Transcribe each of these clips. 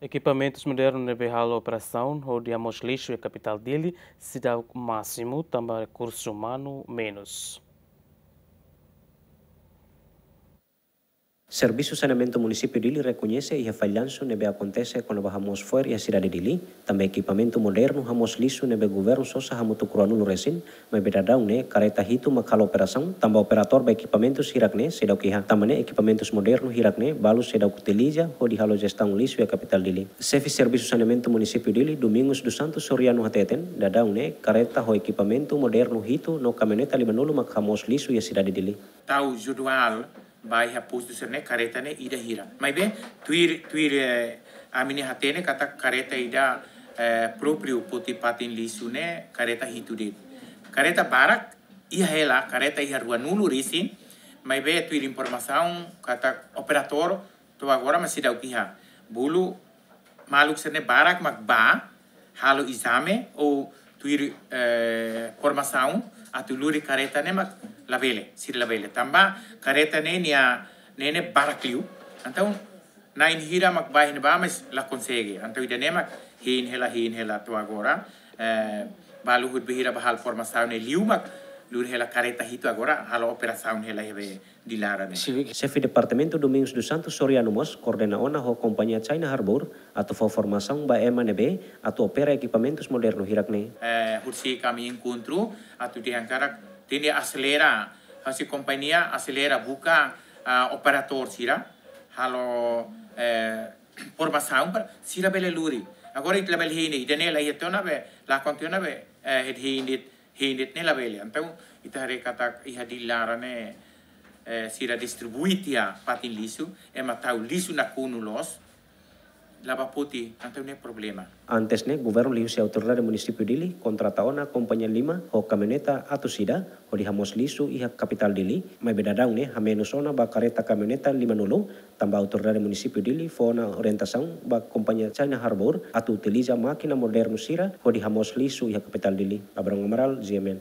Equipamentos modernos na Berral Operação, odiamos lixo e a capital dele, cidade máximo, também recursos humanos menos. Serviço Saneamento Município Lili reconhece e falhanço nebe acontece cuando bajamos fuera y a de Lili, também equipamento moderno hamos liso nebe gobierno sosa ramutu cruanu no resin, mas bedadão daune, careta hito makala operação, tamba operator ba equipamentos hirakne sedau Tamane também equipamentos modernos hirakne balu sedau kutelija ou de halo gestão liso e a capital Lili. Sefi Servicio Saneamento Municipio Lili, Domingos dos Santos Soriano Hateten, dadão né careta ho equipamento moderno hito no camioneta libanulu macamos ramos liso e a de Lili. Tau judual baiha posizione kareta ne ida hira. Maide tuir tuir eh, amine hatene kata kareta ida eh, proprio poti patin lisune kareta hitudit. Kareta barak ia hela kareta ia rua nulu risin. Maide tuir informasaun kata operator to agora masih dau piha. Bulu maluk sene barak mak ba halo izame ou tuir eh, formasaun atuluri kareta ne mak lavele sir lavele tamba kareta ne nia nene barakliu antau nain hira mak bahin mes la consege antau ne mak hin hela hin hela tu agora eh, balu hut bihira bahal formasaune liu mak hela kareta hito agora halo la operação hela hebe dilara né. Chefe Departamento Domingos dos Santos Soriano Mos ona ho companhia China Harbour atau fo formação ba MNB atau opera equipamentos moderno hirak né. Eh, hursi kami encontro atau diangkarak tiene acelera, así compañía acelera, busca uh, operador, sira, halo eh, por sira bele luri. Agora itla bele hini, la la contiona eh, hini, hini la ha eh, sira distribuitia patin lava puti, ante un problema. Antes ne guvernul iusi el municipio dili contrata ona compañía lima o camioneta atusida ho di hamos lisu iha capital dili mai bedadang ne hamenus ona ba kareta camioneta lima nulu tamba el municipio dili fo orientación va ba compañía China Harbor tu utiliza máquina moderna sira o di lisu iha capital dili. Abrão Amaral, GMN.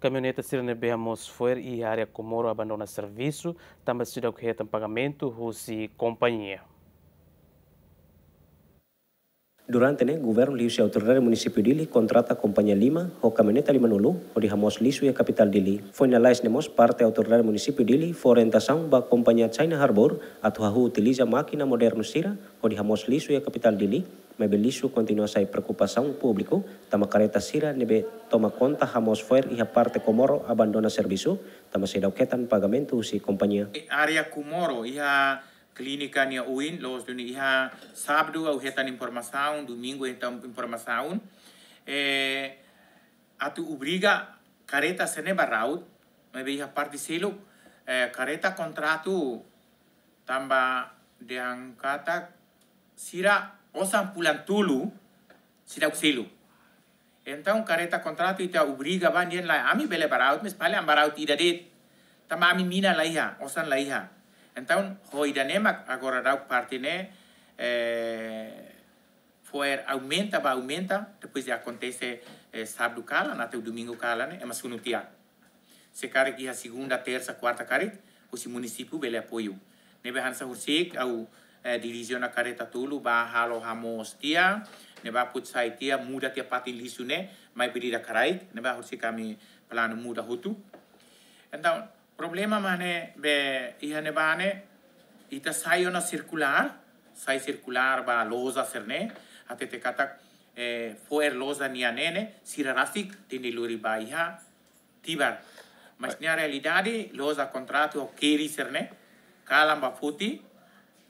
Caminhoneta Sirene Behamos Fuer e área Comoro abandona serviço, também se dá o pagamento, Rússia e companhia. Durante né, governos e autoridades município dele contrata a Companhia Lima, o caminhoneta Lima Nulu, onde ramos lixo e a capital dele. Foi na Lais Nemos, parte autoridade município forenta sang orientação da Companhia China Harbor, a Tuahu utiliza máquina moderna Sira, onde ramos lixo e a capital dele. Mas lixo continua a sair preocupação público, tama careta Sira nebe toma conta ramos foer e a parte Comoro abandona serviço, tama se dauketan pagamento si companhia. Área Comoro e a Clínica Nia Uin, los de Unija, sábado, au hetan informação, domingo hetan informação. Eh, atu obriga careta sene barraud, me veja particelo, eh, careta kontratu tamba deang kata sira osan pulan tulu, sira usilu. Então, careta kontratu ita obriga bandien la ami bele barraud, mes pale am ida dit. Tamba ami mina laiha, osan laiha. Então, Roidanema agora dá parte, né? É, eh, foi aumenta, vai aumenta, depois acontece é, sábado cala, até o domingo cala, né? É mais um dia. Se cara que a segunda, terça, quarta careta, o município ele apoio. Nebe hansa husik au divisão eh, division careta tulu ba halo hamos tia, neba put sai tia muda tia patin lisu né? ne, mai pedida karait, neba a kami plano muda hutu. Então, Problemen meine be ihnen bane ita sai ona circular, sai circular ba loza serne, atete katak eh, foer loza nianene, tini tiniluri ba iha tibar. Mas nia realidade loza kontratu o kiri serne, kalam ba futi,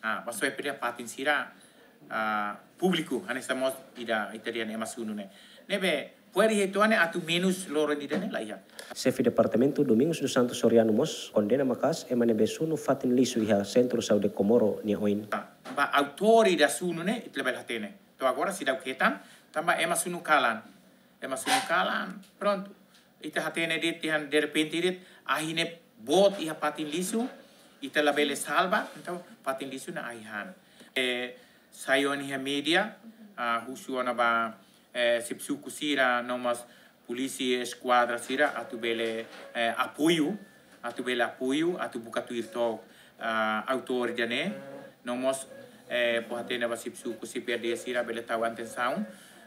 ah, baso eperia patin sira ah, público, anestamos ida italiana emas ne Nebe Puerjetone a atu menus loro di dene laia. Sefi Departamento Domingos dos Santos Soriano Mos condena makas e mane fatin lisu iha Centro saude Komoro ni oin. Ba autori da sunu ne itle bel hatene. To agora si dau ketan tamba ema sunu kalan. Ema sunu kalan pronto. Ite hatene dit ihan de dit ahine bot iha Fatin lisu ite la bele salva então patin lisu na aihan. E sayoni media uh, husuana ba eh, se psiukusira nomas polisi squadra sira atu bele eh, apoiu atu bele apoio atu bukatu irto uh, ah, autor jane nomos eh, pohatena ba sipsukusi perde sira bele tahu antensaun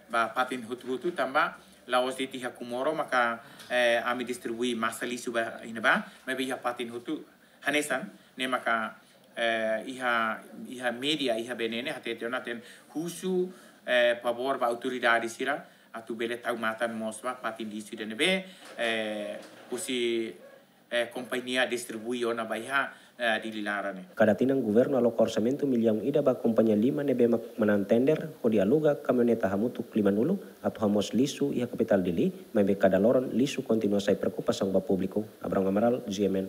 ba patin hutu-hutu tamba laos di tiha kumoro maka eh, ami distribui masali suba ba me iha patin hutu hanesan ne maka eh, iha iha media iha benene hatete onaten husu eh, pavor va sira a atu bele tau matan moswa patin di dene nebe eh, usi eh, compañía distribui ona baiha eh, di lilarane. tinang governo alo korsamento miliang ida ba kompanya lima nebe manan tender ho dialoga kamioneta hamutuk lima nulu atau hamos lisu ia kapital dili mebe loron lisu kontinua sai perkupasang ba publiko. Abrang Amaral, GMN.